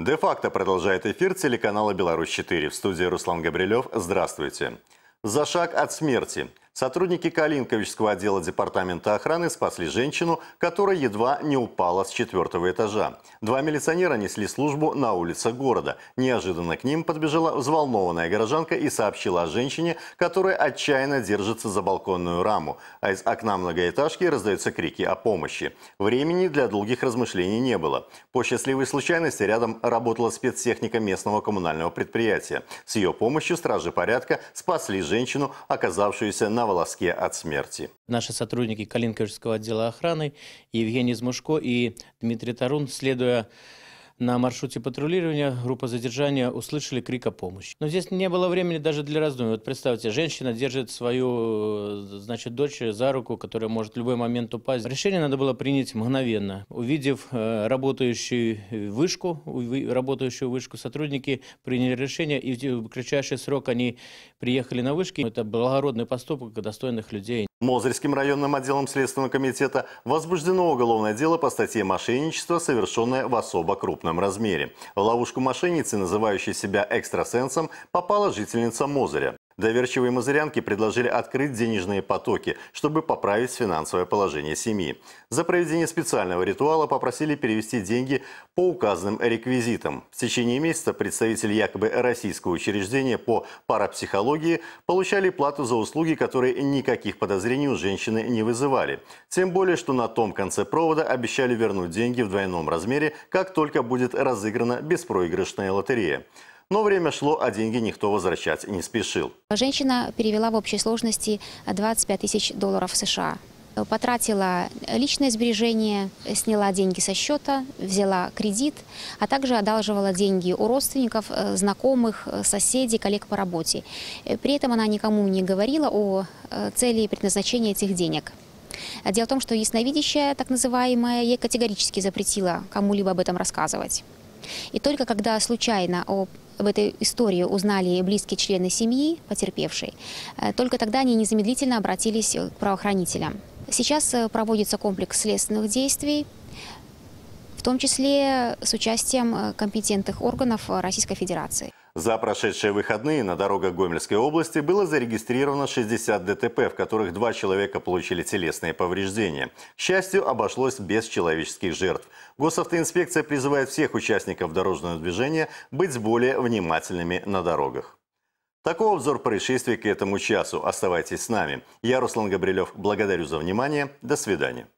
Де-факто продолжает эфир телеканала «Беларусь-4». В студии Руслан Габрилев. Здравствуйте. За шаг от смерти – Сотрудники Калинковичского отдела Департамента охраны спасли женщину, которая едва не упала с четвертого этажа. Два милиционера несли службу на улице города. Неожиданно к ним подбежала взволнованная горожанка и сообщила о женщине, которая отчаянно держится за балконную раму. А из окна многоэтажки раздаются крики о помощи. Времени для долгих размышлений не было. По счастливой случайности рядом работала спецтехника местного коммунального предприятия. С ее помощью стражи порядка спасли женщину, оказавшуюся на волоске от смерти. Наши сотрудники Калинковского отдела охраны Евгений Змушко и Дмитрий Тарун, следуя на маршруте патрулирования группа задержания услышали крик о помощи. Но здесь не было времени даже для раздумий. Вот представьте, женщина держит свою, э, значит, дочь за руку, которая может в любой момент упасть. Решение надо было принять мгновенно. Увидев э, работающую вышку, работающую вышку, сотрудники приняли решение, и в э, кратчайший срок они приехали на вышки. Это благородный поступок достойных людей. Мозырским районным отделом Следственного комитета возбуждено уголовное дело по статье «Мошенничество, совершенное в особо крупном размере». В ловушку мошенницы, называющей себя экстрасенсом, попала жительница Мозыря. Доверчивые мазырянки предложили открыть денежные потоки, чтобы поправить финансовое положение семьи. За проведение специального ритуала попросили перевести деньги по указанным реквизитам. В течение месяца представители якобы российского учреждения по парапсихологии получали плату за услуги, которые никаких подозрений у женщины не вызывали. Тем более, что на том конце провода обещали вернуть деньги в двойном размере, как только будет разыграна беспроигрышная лотерея. Но время шло, а деньги никто возвращать не спешил. Женщина перевела в общей сложности 25 тысяч долларов США потратила личное сбережение, сняла деньги со счета, взяла кредит, а также одалживала деньги у родственников, знакомых, соседей, коллег по работе. При этом она никому не говорила о э, цели и предназначении этих денег. Дело в том, что ясновидящая, так называемая, ей категорически запретила кому-либо об этом рассказывать. И только когда случайно о об этой истории узнали близкие члены семьи потерпевшей, э, только тогда они незамедлительно обратились к правоохранителям. Сейчас э, проводится комплекс следственных действий в том числе с участием э, компетентных органов э, Российской Федерации. За прошедшие выходные на дорогах Гомельской области было зарегистрировано 60 ДТП, в которых два человека получили телесные повреждения. К счастью, обошлось без человеческих жертв. Госавтоинспекция призывает всех участников дорожного движения быть более внимательными на дорогах. Такой обзор происшествий к этому часу. Оставайтесь с нами. Я, Руслан Габрилев, благодарю за внимание. До свидания.